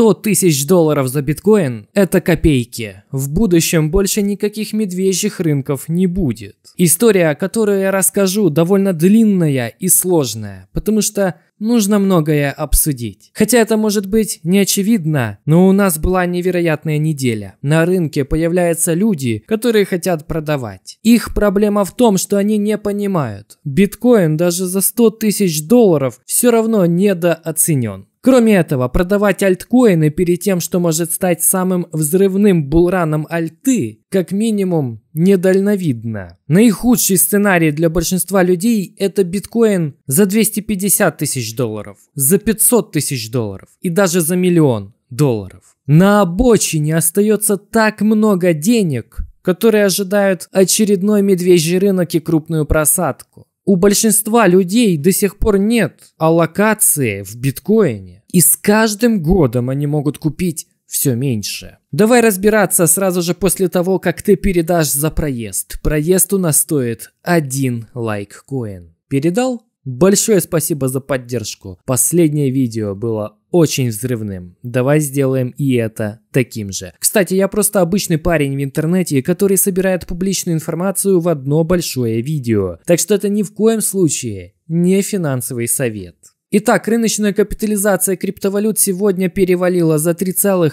100 тысяч долларов за биткоин – это копейки. В будущем больше никаких медвежьих рынков не будет. История, которую я расскажу, довольно длинная и сложная, потому что нужно многое обсудить. Хотя это может быть не очевидно, но у нас была невероятная неделя. На рынке появляются люди, которые хотят продавать. Их проблема в том, что они не понимают. Биткоин даже за 100 тысяч долларов все равно недооценен. Кроме этого, продавать альткоины перед тем, что может стать самым взрывным булраном альты, как минимум, недальновидно. Наихудший сценарий для большинства людей – это биткоин за 250 тысяч долларов, за 500 тысяч долларов и даже за миллион долларов. На обочине остается так много денег, которые ожидают очередной медвежий рынок и крупную просадку. У большинства людей до сих пор нет аллокации в биткоине. И с каждым годом они могут купить все меньше. Давай разбираться сразу же после того, как ты передашь за проезд. Проезд у нас стоит один лайк коин. Передал? Большое спасибо за поддержку. Последнее видео было очень взрывным. Давай сделаем и это таким же. Кстати, я просто обычный парень в интернете, который собирает публичную информацию в одно большое видео. Так что это ни в коем случае не финансовый совет. Итак, рыночная капитализация криптовалют сегодня перевалила за 3,4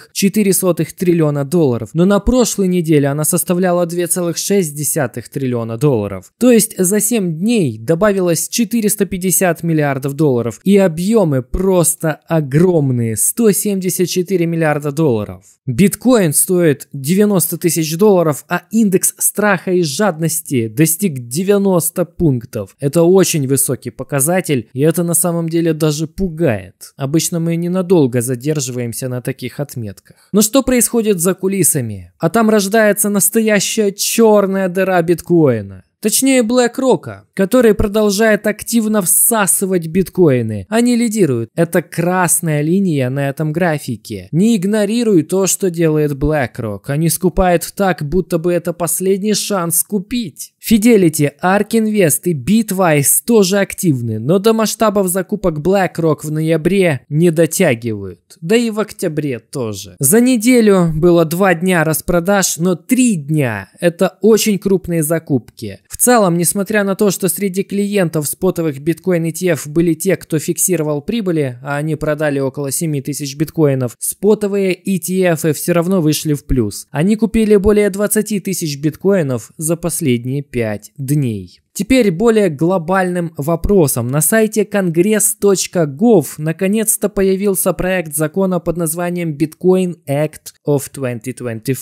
триллиона долларов, но на прошлой неделе она составляла 2,6 триллиона долларов. То есть за 7 дней добавилось 450 миллиардов долларов и объемы просто огромные – 174 миллиарда долларов. Биткоин стоит 90 тысяч долларов, а индекс страха и жадности достиг 90 пунктов. Это очень высокий показатель и это на самом деле деле даже пугает. Обычно мы ненадолго задерживаемся на таких отметках. Но что происходит за кулисами? А там рождается настоящая черная дыра биткоина. Точнее, BlackRock, который продолжает активно всасывать биткоины. Они лидируют. Это красная линия на этом графике. Не игнорируй то, что делает BlackRock. Они скупают так, будто бы это последний шанс купить. Fidelity, ARK Invest и Bitwise тоже активны, но до масштабов закупок BlackRock в ноябре не дотягивают. Да и в октябре тоже. За неделю было два дня распродаж, но три дня – это очень крупные закупки. В целом, несмотря на то, что среди клиентов спотовых биткоин ETF были те, кто фиксировал прибыли, а они продали около 7 тысяч биткоинов, спотовые ETF все равно вышли в плюс. Они купили более 20 тысяч биткоинов за последние 5 дней. Теперь более глобальным вопросом. На сайте congress.gov наконец-то появился проект закона под названием Bitcoin Act of 2024,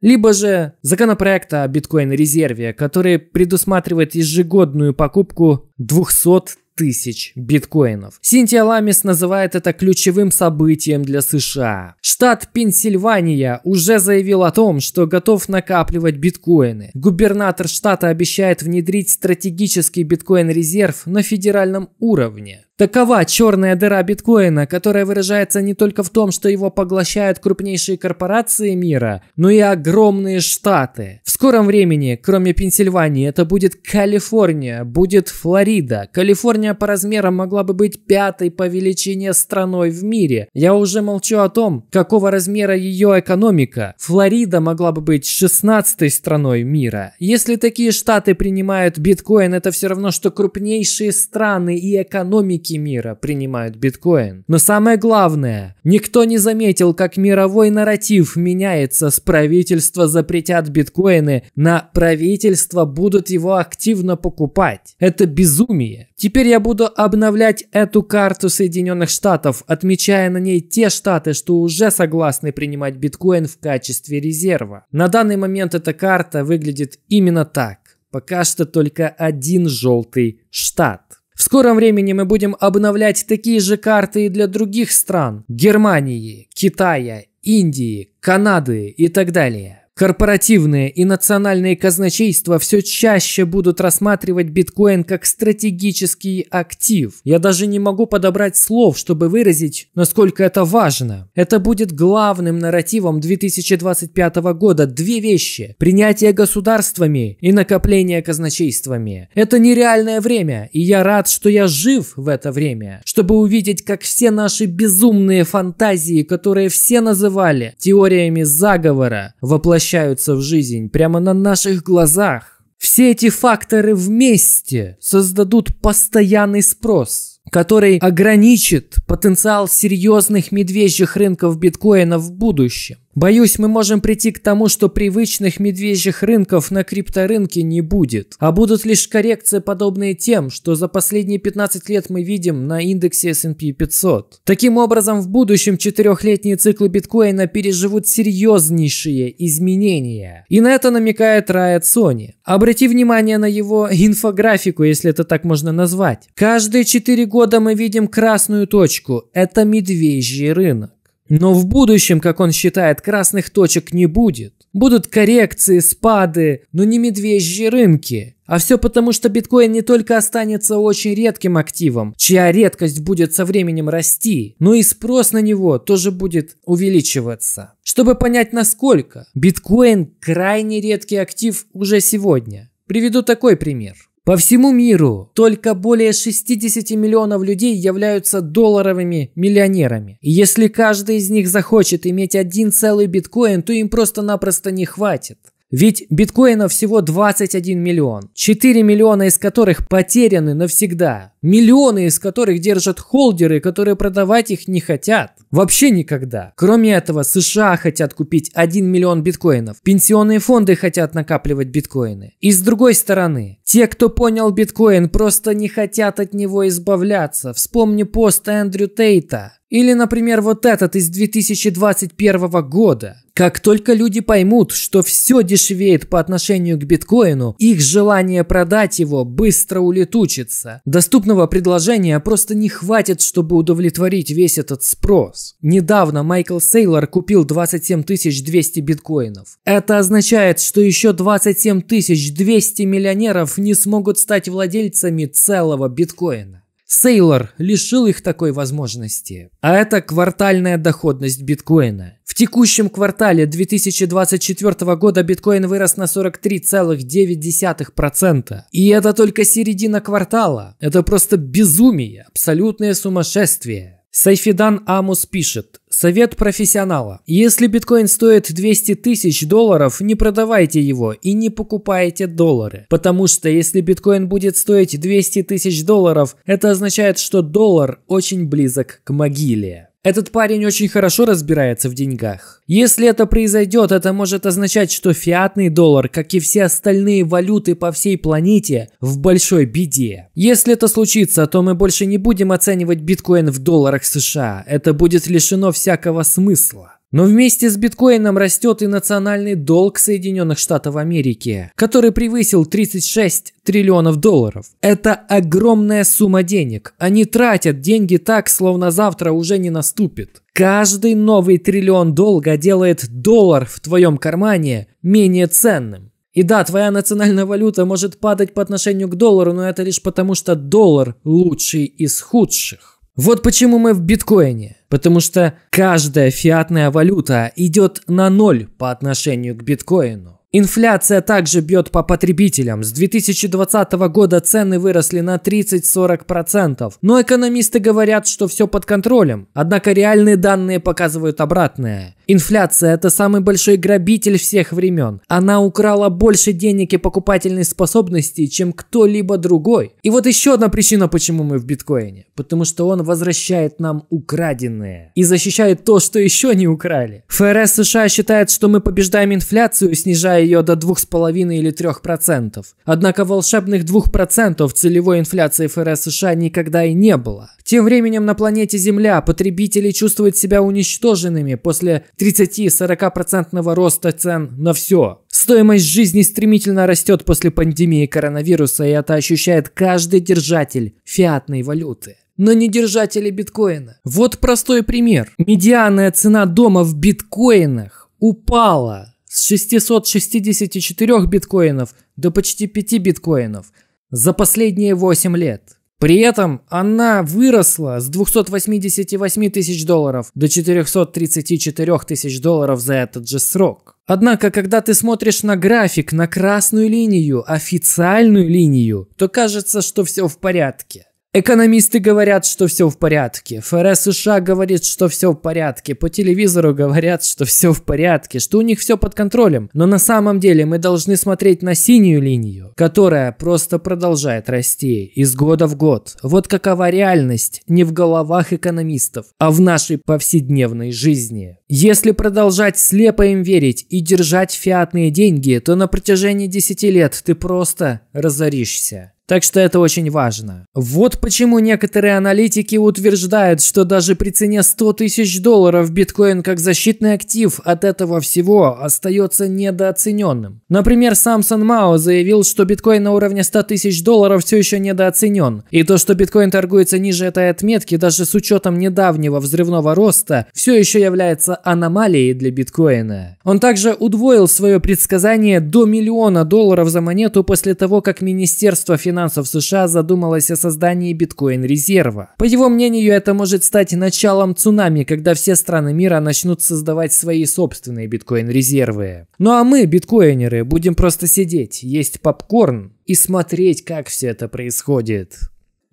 либо же законопроект о биткоин-резерве, который предусматривает ежегодную покупку 200 тысяч биткоинов. Синтия Ламис называет это ключевым событием для США. Штат Пенсильвания уже заявил о том, что готов накапливать биткоины. Губернатор штата обещает внедрить стратегический биткоин-резерв на федеральном уровне. Такова черная дыра биткоина, которая выражается не только в том, что его поглощают крупнейшие корпорации мира, но и огромные штаты. В скором времени, кроме Пенсильвании, это будет Калифорния, будет Флорида. Калифорния по размерам могла бы быть пятой по величине страной в мире. Я уже молчу о том, какого размера ее экономика. Флорида могла бы быть шестнадцатой страной мира. Если такие штаты принимают биткоин, это все равно, что крупнейшие страны и экономики экономики мира принимают биткоин. Но самое главное, никто не заметил, как мировой нарратив меняется с правительства запретят биткоины на правительство будут его активно покупать. Это безумие. Теперь я буду обновлять эту карту Соединенных Штатов, отмечая на ней те штаты, что уже согласны принимать биткоин в качестве резерва. На данный момент эта карта выглядит именно так. Пока что только один желтый штат. В скором времени мы будем обновлять такие же карты и для других стран – Германии, Китая, Индии, Канады и так далее. Корпоративные и национальные казначейства все чаще будут рассматривать биткоин как стратегический актив. Я даже не могу подобрать слов, чтобы выразить, насколько это важно. Это будет главным нарративом 2025 года. Две вещи. Принятие государствами и накопление казначействами. Это нереальное время, и я рад, что я жив в это время, чтобы увидеть, как все наши безумные фантазии, которые все называли теориями заговора, воплощаются воплощаются в жизнь прямо на наших глазах. Все эти факторы вместе создадут постоянный спрос, который ограничит потенциал серьезных медвежьих рынков биткоина в будущем. Боюсь, мы можем прийти к тому, что привычных медвежьих рынков на крипторынке не будет, а будут лишь коррекции, подобные тем, что за последние 15 лет мы видим на индексе S&P 500. Таким образом, в будущем четырехлетние циклы биткоина переживут серьезнейшие изменения. И на это намекает Райат Сони. Обрати внимание на его инфографику, если это так можно назвать. Каждые 4 года мы видим красную точку – это медвежий рынок. Но в будущем, как он считает, красных точек не будет. Будут коррекции, спады, но не медвежьи рынки. А все потому, что биткоин не только останется очень редким активом, чья редкость будет со временем расти, но и спрос на него тоже будет увеличиваться. Чтобы понять насколько, биткоин крайне редкий актив уже сегодня. Приведу такой пример. По всему миру только более 60 миллионов людей являются долларовыми миллионерами. И если каждый из них захочет иметь один целый биткоин, то им просто-напросто не хватит. Ведь биткоинов всего 21 миллион, 4 миллиона из которых потеряны навсегда миллионы из которых держат холдеры, которые продавать их не хотят. Вообще никогда. Кроме этого, США хотят купить 1 миллион биткоинов, пенсионные фонды хотят накапливать биткоины. И с другой стороны, те, кто понял биткоин, просто не хотят от него избавляться. Вспомни пост Эндрю Тейта. Или, например, вот этот из 2021 года. Как только люди поймут, что все дешевеет по отношению к биткоину, их желание продать его быстро улетучится. Доступно подобного предложения просто не хватит, чтобы удовлетворить весь этот спрос. Недавно Майкл Сейлор купил 27 200 биткоинов. Это означает, что еще 27 200 миллионеров не смогут стать владельцами целого биткоина. Сейлор лишил их такой возможности. А это квартальная доходность биткоина. В текущем квартале 2024 года биткоин вырос на 43,9%. И это только середина квартала. Это просто безумие, абсолютное сумасшествие. Сайфидан Амус пишет, совет профессионала. Если биткоин стоит 200 тысяч долларов, не продавайте его и не покупайте доллары. Потому что если биткоин будет стоить 200 тысяч долларов, это означает, что доллар очень близок к могиле. Этот парень очень хорошо разбирается в деньгах. Если это произойдет, это может означать, что фиатный доллар, как и все остальные валюты по всей планете, в большой беде. Если это случится, то мы больше не будем оценивать биткоин в долларах США. Это будет лишено всякого смысла. Но вместе с биткоином растет и национальный долг Соединенных Штатов Америки, который превысил 36 триллионов долларов. Это огромная сумма денег. Они тратят деньги так, словно завтра уже не наступит. Каждый новый триллион долга делает доллар в твоем кармане менее ценным. И да, твоя национальная валюта может падать по отношению к доллару, но это лишь потому, что доллар лучший из худших. Вот почему мы в биткоине. Потому что каждая фиатная валюта идет на ноль по отношению к биткоину. Инфляция также бьет по потребителям. С 2020 года цены выросли на 30-40%. Но экономисты говорят, что все под контролем. Однако реальные данные показывают обратное. Инфляция – это самый большой грабитель всех времен. Она украла больше денег и покупательной способности, чем кто-либо другой. И вот еще одна причина, почему мы в биткоине. Потому что он возвращает нам украденное и защищает то, что еще не украли. ФРС США считает, что мы побеждаем инфляцию, снижая ее до 2,5 или 3%. Однако волшебных 2% целевой инфляции ФРС США никогда и не было. Тем временем на планете Земля потребители чувствуют себя уничтоженными после 30-40% роста цен на все. Стоимость жизни стремительно растет после пандемии коронавируса, и это ощущает каждый держатель фиатной валюты но не держатели биткоина. Вот простой пример. Медианная цена дома в биткоинах упала с 664 биткоинов до почти 5 биткоинов за последние 8 лет. При этом она выросла с 288 тысяч долларов до 434 тысяч долларов за этот же срок. Однако, когда ты смотришь на график, на красную линию, официальную линию, то кажется, что все в порядке. Экономисты говорят, что все в порядке. ФРС США говорит, что все в порядке. По телевизору говорят, что все в порядке, что у них все под контролем. Но на самом деле мы должны смотреть на синюю линию, которая просто продолжает расти из года в год. Вот какова реальность не в головах экономистов, а в нашей повседневной жизни. Если продолжать слепо им верить и держать фиатные деньги, то на протяжении 10 лет ты просто разоришься. Так что это очень важно. Вот почему некоторые аналитики утверждают, что даже при цене 100 тысяч долларов биткоин как защитный актив от этого всего остается недооцененным. Например, Самсон Мао заявил, что биткоин на уровне 100 тысяч долларов все еще недооценен. И то, что биткоин торгуется ниже этой отметки, даже с учетом недавнего взрывного роста, все еще является аномалией для биткоина. Он также удвоил свое предсказание до миллиона долларов за монету после того, как Министерство финансов финансов США задумалась о создании биткоин-резерва. По его мнению, это может стать началом цунами, когда все страны мира начнут создавать свои собственные биткоин-резервы. Ну а мы, биткоинеры, будем просто сидеть, есть попкорн и смотреть, как все это происходит.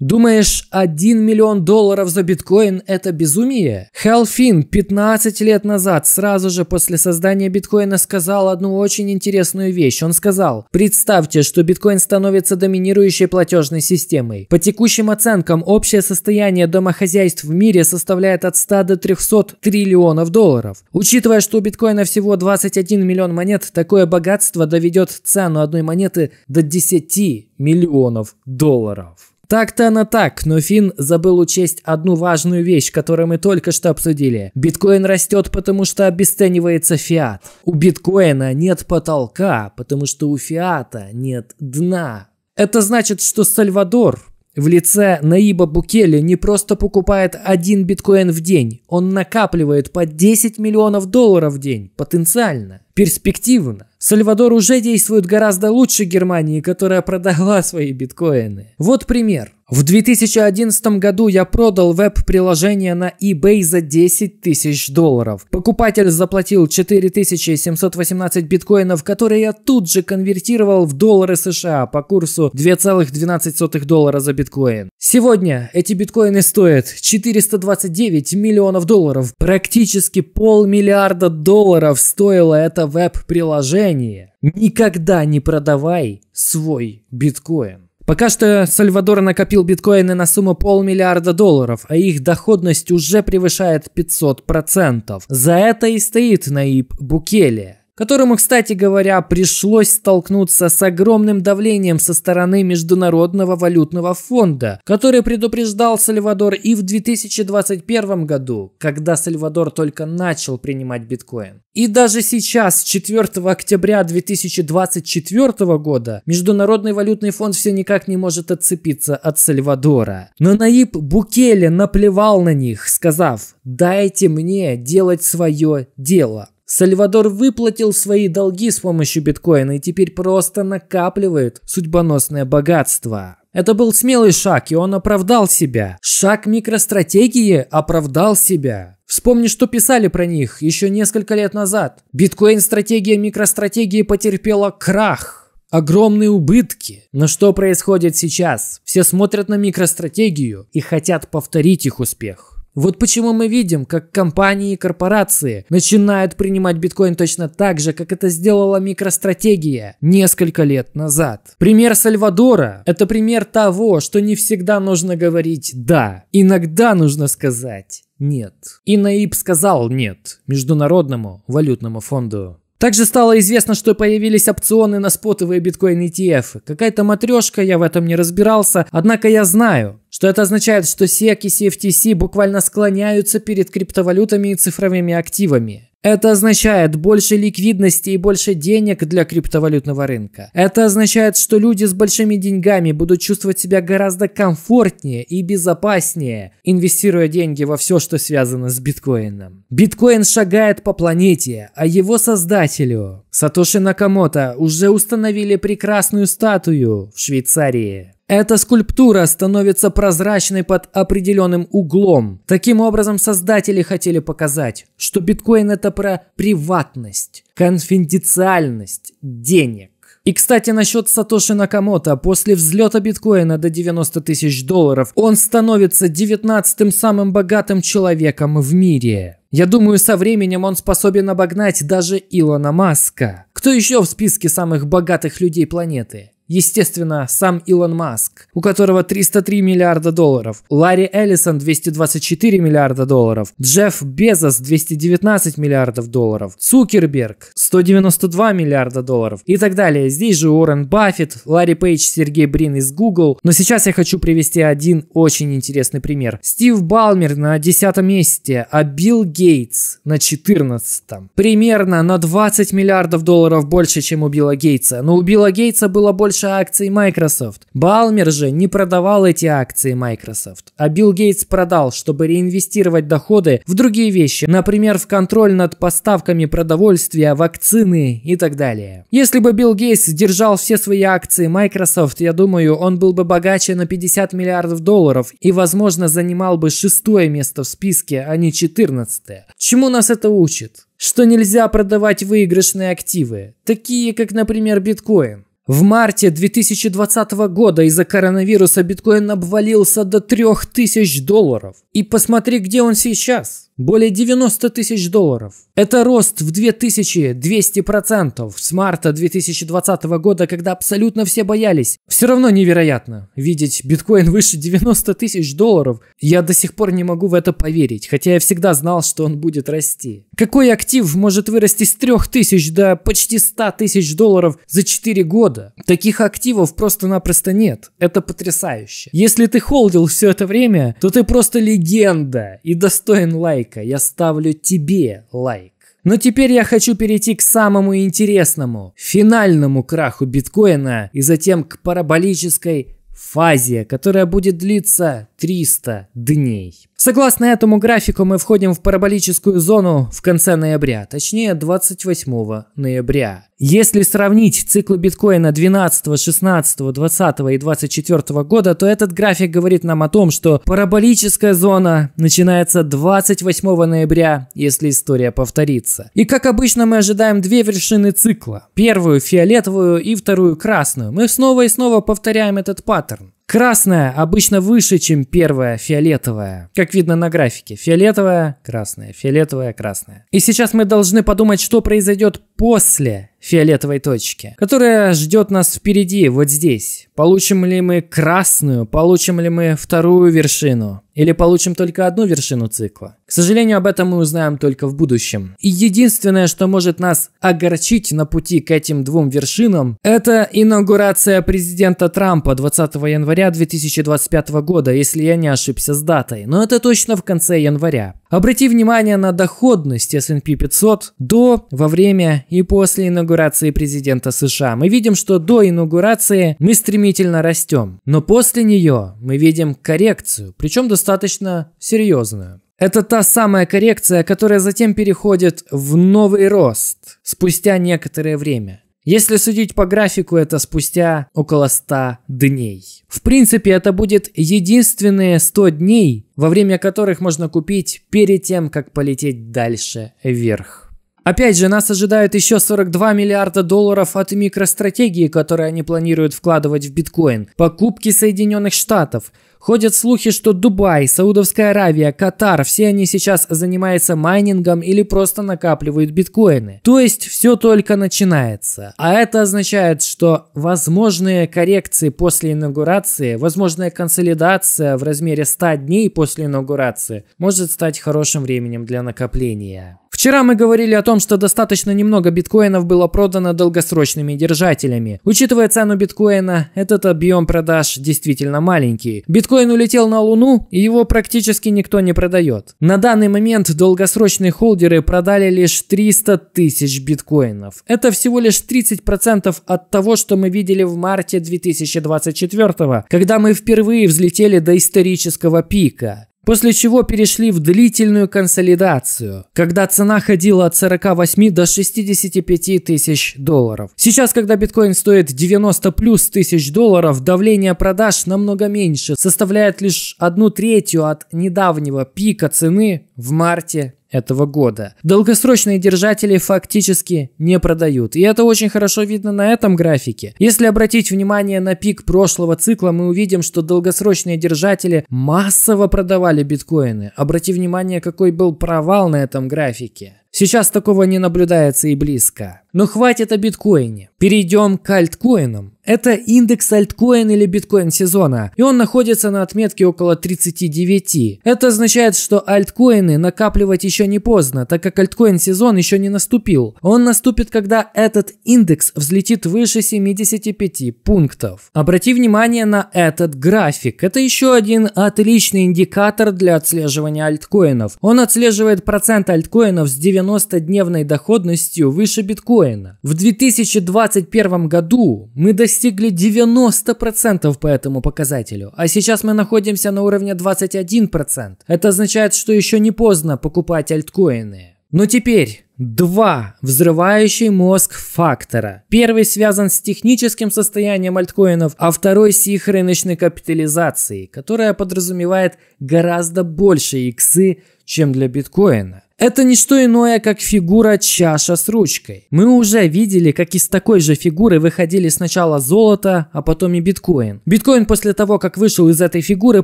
Думаешь, 1 миллион долларов за биткоин – это безумие? Хелфин 15 лет назад, сразу же после создания биткоина, сказал одну очень интересную вещь. Он сказал, представьте, что биткоин становится доминирующей платежной системой. По текущим оценкам, общее состояние домохозяйств в мире составляет от 100 до 300 триллионов долларов. Учитывая, что у биткоина всего 21 миллион монет, такое богатство доведет цену одной монеты до 10 миллионов долларов. Так-то она так, но Финн забыл учесть одну важную вещь, которую мы только что обсудили. Биткоин растет, потому что обесценивается фиат. У биткоина нет потолка, потому что у фиата нет дна. Это значит, что Сальвадор в лице Наиба Букели не просто покупает один биткоин в день, он накапливает по 10 миллионов долларов в день, потенциально, перспективно. Сальвадор уже действует гораздо лучше Германии, которая продала свои биткоины. Вот пример. В 2011 году я продал веб-приложение на eBay за 10 тысяч долларов. Покупатель заплатил 4718 биткоинов, которые я тут же конвертировал в доллары США по курсу 2,12 доллара за биткоин. Сегодня эти биткоины стоят 429 миллионов долларов. Практически полмиллиарда долларов стоило это веб-приложение. Никогда не продавай свой биткоин. Пока что Сальвадор накопил биткоины на сумму полмиллиарда долларов, а их доходность уже превышает 500%. За это и стоит Наиб Букеле которому, кстати говоря, пришлось столкнуться с огромным давлением со стороны Международного валютного фонда, который предупреждал Сальвадор и в 2021 году, когда Сальвадор только начал принимать биткоин. И даже сейчас, 4 октября 2024 года, Международный валютный фонд все никак не может отцепиться от Сальвадора. Но Наиб Букеле наплевал на них, сказав «Дайте мне делать свое дело». Сальвадор выплатил свои долги с помощью биткоина и теперь просто накапливает судьбоносное богатство. Это был смелый шаг, и он оправдал себя. Шаг микростратегии оправдал себя. Вспомни, что писали про них еще несколько лет назад. Биткоин-стратегия микростратегии потерпела крах. Огромные убытки. Но что происходит сейчас? Все смотрят на микростратегию и хотят повторить их успех. Вот почему мы видим, как компании и корпорации начинают принимать биткоин точно так же, как это сделала микростратегия несколько лет назад. Пример Сальвадора – это пример того, что не всегда нужно говорить «да», иногда нужно сказать «нет». И Наиб сказал «нет» Международному валютному фонду. Также стало известно, что появились опционы на спотовые биткоин ETF. Какая-то матрешка, я в этом не разбирался, однако я знаю, что это означает, что SEC и CFTC буквально склоняются перед криптовалютами и цифровыми активами. Это означает больше ликвидности и больше денег для криптовалютного рынка. Это означает, что люди с большими деньгами будут чувствовать себя гораздо комфортнее и безопаснее, инвестируя деньги во все, что связано с биткоином. Биткоин шагает по планете, а его создателю, Сатоши Накамото, уже установили прекрасную статую в Швейцарии. Эта скульптура становится прозрачной под определенным углом. Таким образом, создатели хотели показать, что биткоин это про приватность, конфиденциальность денег. И, кстати, насчет Сатоши Накамото. После взлета биткоина до 90 тысяч долларов он становится 19-м самым богатым человеком в мире. Я думаю, со временем он способен обогнать даже Илона Маска. Кто еще в списке самых богатых людей планеты? Естественно, сам Илон Маск, у которого 303 миллиарда долларов, Ларри Эллисон 224 миллиарда долларов, Джефф Безос 219 миллиардов долларов, Цукерберг 192 миллиарда долларов и так далее. Здесь же Уоррен Баффет, Ларри Пейдж, Сергей Брин из Google. Но сейчас я хочу привести один очень интересный пример. Стив Балмер на 10 месте, а Билл Гейтс на 14. Примерно на 20 миллиардов долларов больше, чем у Билла Гейтса. Но у Билла Гейтса было больше больше акций Microsoft. Балмер же не продавал эти акции Microsoft, а Билл Гейтс продал, чтобы реинвестировать доходы в другие вещи, например, в контроль над поставками продовольствия, вакцины и так далее. Если бы Билл Гейтс держал все свои акции Microsoft, я думаю, он был бы богаче на 50 миллиардов долларов и, возможно, занимал бы шестое место в списке, а не четырнадцатое. Чему нас это учит? Что нельзя продавать выигрышные активы, такие как, например, биткоин. В марте 2020 года из-за коронавируса биткоин обвалился до 3000 долларов. И посмотри, где он сейчас более 90 тысяч долларов. Это рост в 2200% с марта 2020 года, когда абсолютно все боялись. Все равно невероятно видеть биткоин выше 90 тысяч долларов. Я до сих пор не могу в это поверить, хотя я всегда знал, что он будет расти. Какой актив может вырасти с 3000 до почти 100 тысяч долларов за 4 года? Таких активов просто-напросто нет. Это потрясающе. Если ты холдил все это время, то ты просто легенда и достоин лайка лайка, я ставлю тебе лайк. Но теперь я хочу перейти к самому интересному, финальному краху биткоина и затем к параболической фазе, которая будет длиться 300 дней. Согласно этому графику мы входим в параболическую зону в конце ноября, точнее 28 ноября. Если сравнить циклы биткоина 12, 16, 20 и 24 года, то этот график говорит нам о том, что параболическая зона начинается 28 ноября, если история повторится. И как обычно мы ожидаем две вершины цикла. Первую фиолетовую и вторую красную. Мы снова и снова повторяем этот паттерн. Красная обычно выше, чем первая фиолетовая. Как видно на графике. Фиолетовая, красная, фиолетовая, красная. И сейчас мы должны подумать, что произойдет после фиолетовой точке, которая ждет нас впереди, вот здесь. Получим ли мы красную, получим ли мы вторую вершину, или получим только одну вершину цикла. К сожалению, об этом мы узнаем только в будущем. И единственное, что может нас огорчить на пути к этим двум вершинам, это инаугурация президента Трампа 20 января 2025 года, если я не ошибся с датой. Но это точно в конце января. Обрати внимание на доходность S&P 500 до, во время и после инаугурации президента США. Мы видим, что до инаугурации мы стремительно растем, но после нее мы видим коррекцию, причем достаточно серьезную. Это та самая коррекция, которая затем переходит в новый рост спустя некоторое время. Если судить по графику, это спустя около 100 дней. В принципе, это будет единственные 100 дней, во время которых можно купить перед тем, как полететь дальше вверх. Опять же, нас ожидают еще 42 миллиарда долларов от микростратегии, которые они планируют вкладывать в биткоин, покупки Соединенных Штатов – Ходят слухи, что Дубай, Саудовская Аравия, Катар, все они сейчас занимаются майнингом или просто накапливают биткоины. То есть все только начинается. А это означает, что возможные коррекции после инаугурации, возможная консолидация в размере 100 дней после инаугурации может стать хорошим временем для накопления. Вчера мы говорили о том, что достаточно немного биткоинов было продано долгосрочными держателями. Учитывая цену биткоина, этот объем продаж действительно маленький. Биткоин улетел на Луну, и его практически никто не продает. На данный момент долгосрочные холдеры продали лишь 300 тысяч биткоинов. Это всего лишь 30% от того, что мы видели в марте 2024, когда мы впервые взлетели до исторического пика. После чего перешли в длительную консолидацию, когда цена ходила от 48 до 65 тысяч долларов. Сейчас, когда биткоин стоит 90 плюс тысяч долларов, давление продаж намного меньше, составляет лишь одну третью от недавнего пика цены в марте этого года. Долгосрочные держатели фактически не продают. И это очень хорошо видно на этом графике. Если обратить внимание на пик прошлого цикла, мы увидим, что долгосрочные держатели массово продавали биткоины. Обрати внимание, какой был провал на этом графике. Сейчас такого не наблюдается и близко. Но хватит о биткоине. Перейдем к альткоинам. Это индекс альткоин или биткоин сезона, и он находится на отметке около 39. Это означает, что альткоины накапливать еще не поздно, так как альткоин сезон еще не наступил. Он наступит, когда этот индекс взлетит выше 75 пунктов. Обрати внимание на этот график. Это еще один отличный индикатор для отслеживания альткоинов. Он отслеживает процент альткоинов с 90 90-дневной доходностью выше биткоина. В 2021 году мы достигли 90% по этому показателю, а сейчас мы находимся на уровне 21%. Это означает, что еще не поздно покупать альткоины. Но теперь два взрывающий мозг фактора. Первый связан с техническим состоянием альткоинов, а второй с их рыночной капитализацией, которая подразумевает гораздо больше иксы, чем для биткоина. Это не что иное, как фигура чаша с ручкой. Мы уже видели, как из такой же фигуры выходили сначала золото, а потом и биткоин. Биткоин после того, как вышел из этой фигуры,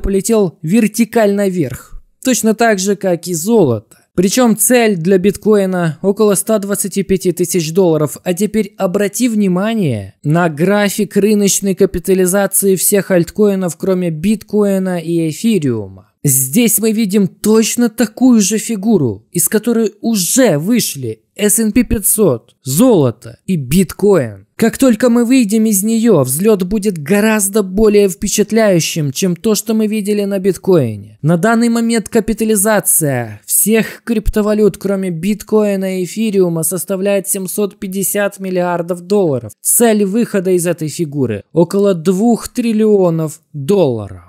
полетел вертикально вверх. Точно так же, как и золото. Причем цель для биткоина около 125 тысяч долларов. А теперь обрати внимание на график рыночной капитализации всех альткоинов, кроме биткоина и эфириума. Здесь мы видим точно такую же фигуру, из которой уже вышли S&P 500, золото и биткоин. Как только мы выйдем из нее, взлет будет гораздо более впечатляющим, чем то, что мы видели на биткоине. На данный момент капитализация всех криптовалют, кроме биткоина и эфириума, составляет 750 миллиардов долларов. Цель выхода из этой фигуры – около 2 триллионов долларов.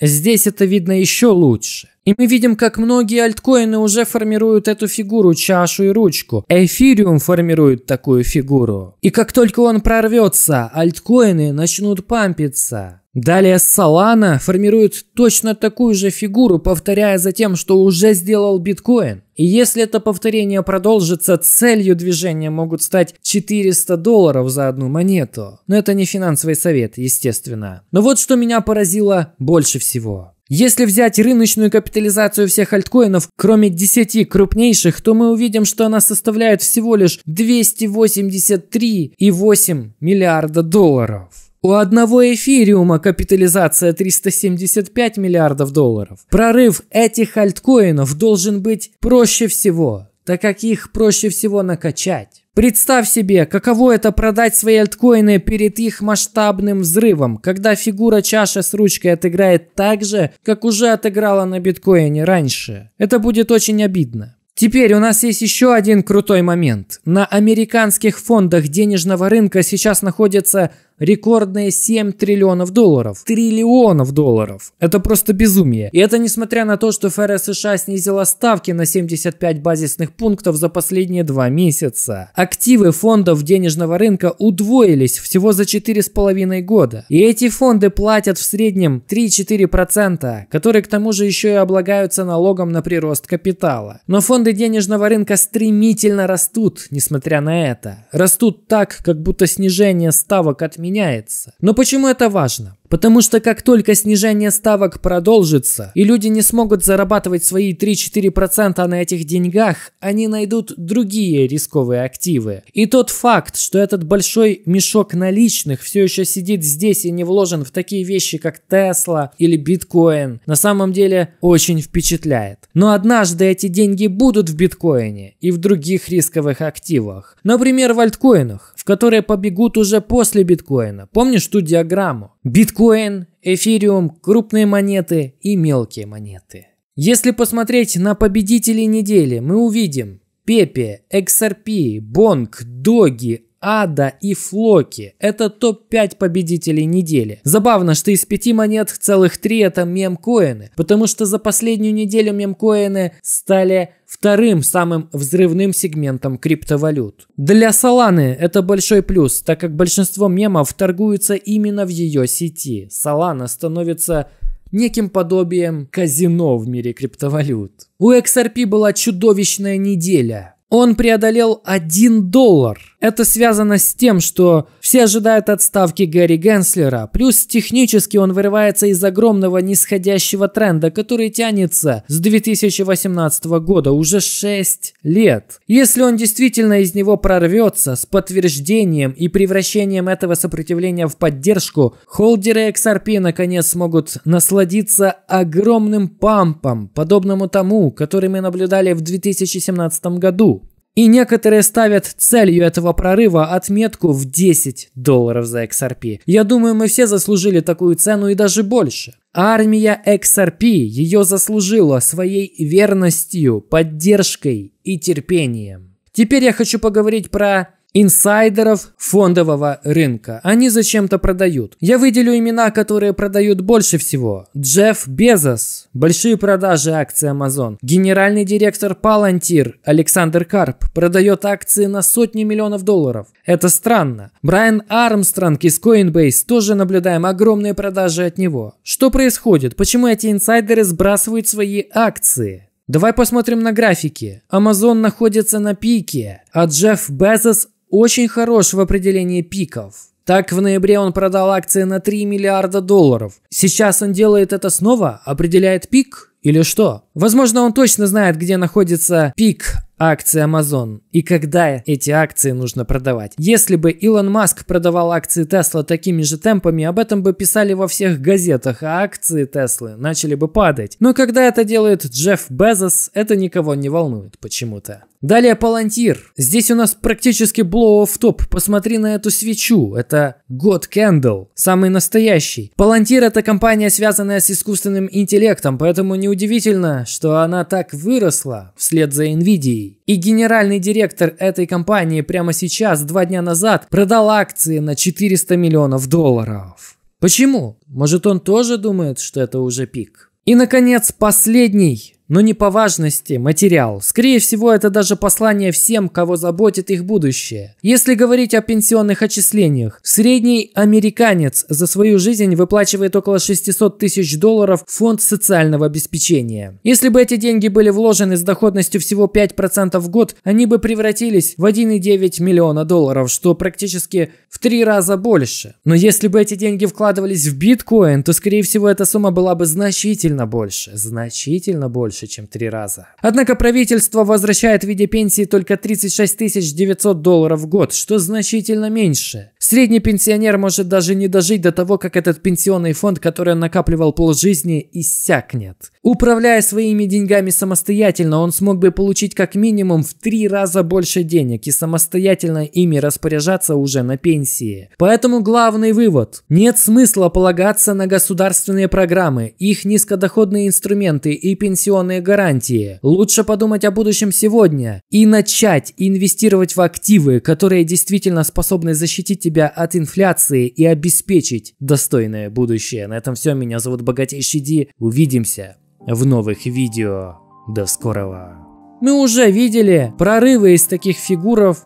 Здесь это видно еще лучше. И мы видим, как многие альткоины уже формируют эту фигуру, чашу и ручку. Эфириум формирует такую фигуру. И как только он прорвется, альткоины начнут пампиться. Далее Solana формирует точно такую же фигуру, повторяя за тем, что уже сделал биткоин. И если это повторение продолжится, целью движения могут стать 400 долларов за одну монету. Но это не финансовый совет, естественно. Но вот что меня поразило больше всего. Если взять рыночную капитализацию всех альткоинов, кроме 10 крупнейших, то мы увидим, что она составляет всего лишь 283,8 миллиарда долларов. У одного эфириума капитализация 375 миллиардов долларов. Прорыв этих альткоинов должен быть проще всего, так как их проще всего накачать. Представь себе, каково это продать свои альткоины перед их масштабным взрывом, когда фигура чаши с ручкой отыграет так же, как уже отыграла на биткоине раньше. Это будет очень обидно. Теперь у нас есть еще один крутой момент. На американских фондах денежного рынка сейчас находится рекордные 7 триллионов долларов. Триллионов долларов. Это просто безумие. И это несмотря на то, что ФРС США снизила ставки на 75 базисных пунктов за последние два месяца. Активы фондов денежного рынка удвоились всего за 4,5 года. И эти фонды платят в среднем 3-4%, которые к тому же еще и облагаются налогом на прирост капитала. Но фонды денежного рынка стремительно растут, несмотря на это. Растут так, как будто снижение ставок отменили меняется. Но почему это важно? Потому что как только снижение ставок продолжится, и люди не смогут зарабатывать свои 3-4% на этих деньгах, они найдут другие рисковые активы. И тот факт, что этот большой мешок наличных все еще сидит здесь и не вложен в такие вещи, как Тесла или биткоин, на самом деле очень впечатляет. Но однажды эти деньги будут в биткоине и в других рисковых активах. Например, в альткоинах, в которые побегут уже после биткоина. Помнишь ту диаграмму? биткоин, эфириум, крупные монеты и мелкие монеты. Если посмотреть на победителей недели, мы увидим Пепе, XRP, Бонг, Доги, Ада и Флоки. Это топ-5 победителей недели. Забавно, что из пяти монет целых три это мемкоины, потому что за последнюю неделю мемкоины стали вторым самым взрывным сегментом криптовалют. Для Solana это большой плюс, так как большинство мемов торгуются именно в ее сети. Солана становится неким подобием казино в мире криптовалют. У XRP была чудовищная неделя. Он преодолел 1 доллар. Это связано с тем, что все ожидают отставки Гарри Генслера, плюс технически он вырывается из огромного нисходящего тренда, который тянется с 2018 года уже 6 лет. Если он действительно из него прорвется с подтверждением и превращением этого сопротивления в поддержку, холдеры XRP наконец смогут насладиться огромным пампом, подобному тому, который мы наблюдали в 2017 году. И некоторые ставят целью этого прорыва отметку в 10 долларов за XRP. Я думаю, мы все заслужили такую цену и даже больше. Армия XRP ее заслужила своей верностью, поддержкой и терпением. Теперь я хочу поговорить про инсайдеров фондового рынка. Они зачем-то продают. Я выделю имена, которые продают больше всего. Джефф Безос, большие продажи акций Amazon. Генеральный директор Palantir Александр Карп продает акции на сотни миллионов долларов. Это странно. Брайан Армстронг из Coinbase тоже наблюдаем огромные продажи от него. Что происходит? Почему эти инсайдеры сбрасывают свои акции? Давай посмотрим на графики. Amazon находится на пике, а Джефф Безос очень хорош в определении пиков. Так, в ноябре он продал акции на 3 миллиарда долларов. Сейчас он делает это снова? Определяет пик? Или что? Возможно, он точно знает, где находится пик акции Amazon и когда эти акции нужно продавать. Если бы Илон Маск продавал акции Тесла такими же темпами, об этом бы писали во всех газетах, а акции Теслы начали бы падать. Но когда это делает Джефф Безос, это никого не волнует почему-то. Далее палантир. Здесь у нас практически blow of топ. Посмотри на эту свечу. Это God Candle. Самый настоящий. Палантир это компания, связанная с искусственным интеллектом, поэтому неудивительно, что она так выросла вслед за Nvidia. И генеральный директор этой компании прямо сейчас, два дня назад, продал акции на 400 миллионов долларов. Почему? Может он тоже думает, что это уже пик? И, наконец, последний но не по важности материал. Скорее всего, это даже послание всем, кого заботит их будущее. Если говорить о пенсионных отчислениях, средний американец за свою жизнь выплачивает около 600 тысяч долларов в фонд социального обеспечения. Если бы эти деньги были вложены с доходностью всего 5% в год, они бы превратились в 1,9 миллиона долларов, что практически в три раза больше. Но если бы эти деньги вкладывались в биткоин, то, скорее всего, эта сумма была бы значительно больше. Значительно больше больше, чем три раза. Однако правительство возвращает в виде пенсии только 36 900 долларов в год, что значительно меньше. Средний пенсионер может даже не дожить до того, как этот пенсионный фонд, который он накапливал полжизни, иссякнет. Управляя своими деньгами самостоятельно, он смог бы получить как минимум в три раза больше денег и самостоятельно ими распоряжаться уже на пенсии. Поэтому главный вывод – нет смысла полагаться на государственные программы, их низкодоходные инструменты и пенсионные определенные гарантии. Лучше подумать о будущем сегодня и начать инвестировать в активы, которые действительно способны защитить тебя от инфляции и обеспечить достойное будущее. На этом все. Меня зовут Богатейший Ди. Увидимся в новых видео. До скорого. Мы уже видели прорывы из таких фигуров.